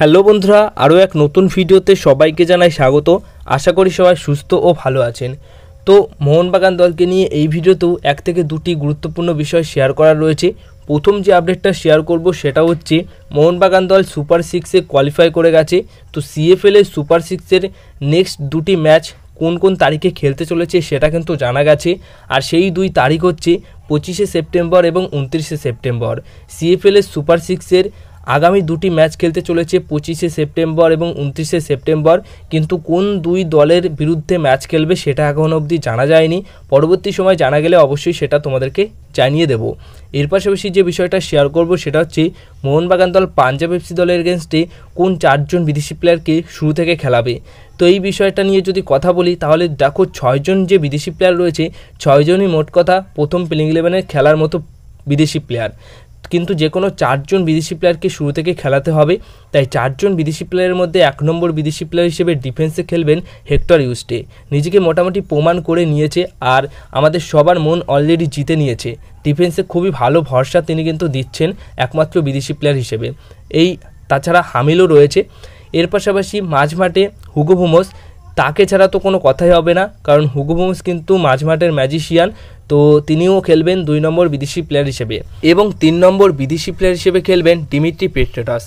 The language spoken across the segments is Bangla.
হ্যালো বন্ধুরা আরও এক নতুন ভিডিওতে সবাইকে জানাই স্বাগত আশা করি সবাই সুস্থ ও ভালো আছেন তো মোহনবাগান দলকে নিয়ে এই ভিডিওতেও এক থেকে দুটি গুরুত্বপূর্ণ বিষয় শেয়ার করা রয়েছে প্রথম যে আপডেটটা শেয়ার করব সেটা হচ্ছে মোহনবাগান দল সুপার সিক্সে কোয়ালিফাই করে গেছে তো সিএফএলে সুপার সিক্সের নেক্সট দুটি ম্যাচ কোন কোন তারিখে খেলতে চলেছে সেটা কিন্তু জানা গেছে আর সেই দুই তারিখ হচ্ছে পঁচিশে সেপ্টেম্বর এবং উনত্রিশে সেপ্টেম্বর সিএফএলের সুপার সিক্সের আগামী দুটি ম্যাচ খেলতে চলেছে পঁচিশে সেপ্টেম্বর এবং উনত্রিশে সেপ্টেম্বর কিন্তু কোন দুই দলের বিরুদ্ধে ম্যাচ খেলবে সেটা এখন অবধি জানা যায়নি পরবর্তী সময় জানা গেলে অবশ্যই সেটা তোমাদেরকে জানিয়ে দেব এর পাশাপাশি যে বিষয়টা শেয়ার করব সেটা হচ্ছে মোহনবাগান দল পাঞ্জাব এফসি দলের এগেনস্টে কোন চারজন বিদেশি প্লেয়ারকে শুরু থেকে খেলাবে তো এই বিষয়টা নিয়ে যদি কথা বলি তাহলে দেখো ছয়জন যে বিদেশি প্লেয়ার রয়েছে ছয়জনই মোট কথা প্রথম প্লেইং ইলেভেনের খেলার মতো বিদেশি প্লেয়ার কিন্তু যে কোনো চারজন বিদেশি প্লেয়ারকে শুরু থেকে খেলাতে হবে তাই চারজন বিদেশি প্লেয়ারের মধ্যে এক নম্বর বিদেশি প্লেয়ার হিসেবে ডিফেন্সে খেলবেন হেক্টর ইউস্টে নিজেকে মোটামুটি প্রমাণ করে নিয়েছে আর আমাদের সবার মন অলরেডি জিতে নিয়েছে ডিফেন্সে খুবই ভালো ভরসা তিনি কিন্তু দিচ্ছেন একমাত্র বিদেশি প্লেয়ার হিসেবে এই তাছাড়া হামিলও রয়েছে এর পাশাপাশি মাঝমাঠে হুগো ভুমোস তাকে ছাড়া তো কোনো কথাই হবে না কারণ হুগুবংশ কিন্তু মাঝমাঠের ম্যাজিশিয়ান তো তিনিও খেলবেন দুই নম্বর বিদেশি প্লেয়ার হিসেবে এবং তিন নম্বর বিদেশি প্লেয়ার হিসেবে খেলবেন ডিমিট্রি পেট্রেটাস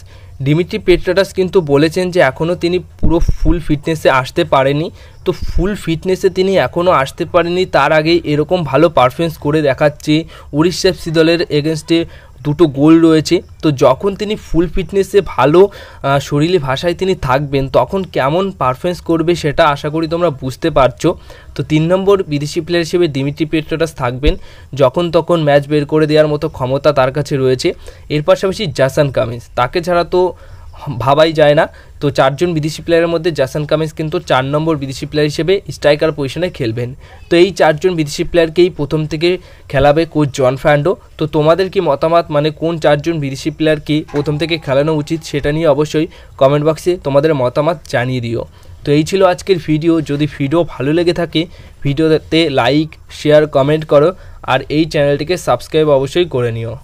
ডিমিট্রি পেট্রেটাস কিন্তু বলেছেন যে এখনও তিনি পুরো ফুল ফিটনেসে আসতে পারেনি তো ফুল ফিটনেসে তিনি এখনও আসতে পারেনি তার আগেই এরকম ভালো পারফরমেন্স করে দেখাচ্ছে উড়িষ্যা এফসি দলের এগেনস্টে দুটো গোল রয়েছে তো যখন তিনি ফুল ফিটনেসে ভালো শরীরে ভাষায় তিনি থাকবেন তখন কেমন পারফরমেন্স করবে সেটা আশা করি তোমরা বুঝতে পারছো তো তিন নম্বর বিদেশি প্লেয়ার হিসেবে দিমিত্রি পেট্রোটাস থাকবেন যখন তখন ম্যাচ বের করে দেওয়ার মতো ক্ষমতা তার কাছে রয়েছে এর পাশাপাশি জাসান কামিন্স তাকে ছাড়া তো ভাবাই যায় না তো চারজন বিদেশি প্লেয়ারের মধ্যে জাসান কামিন্স কিন্তু চার নম্বর বিদেশি প্লেয়ার হিসেবে স্ট্রাইকার পজিশনে খেলবেন তো এই চারজন বিদেশি প্লেয়ারকেই প্রথম থেকে খেলাবে কোচ জন ফ্যান্ডো তো তোমাদের কি মতামত মানে কোন চারজন বিদেশি প্লেয়ারকে প্রথম থেকে খেলানো উচিত সেটা নিয়ে অবশ্যই কমেন্ট বক্সে তোমাদের মতামত জানিয়ে দিও তো এই ছিল আজকের ভিডিও যদি ভিডিও ভালো লেগে থাকে ভিডিওতে লাইক শেয়ার কমেন্ট করো আর এই চ্যানেলটিকে সাবস্ক্রাইব অবশ্যই করে নিও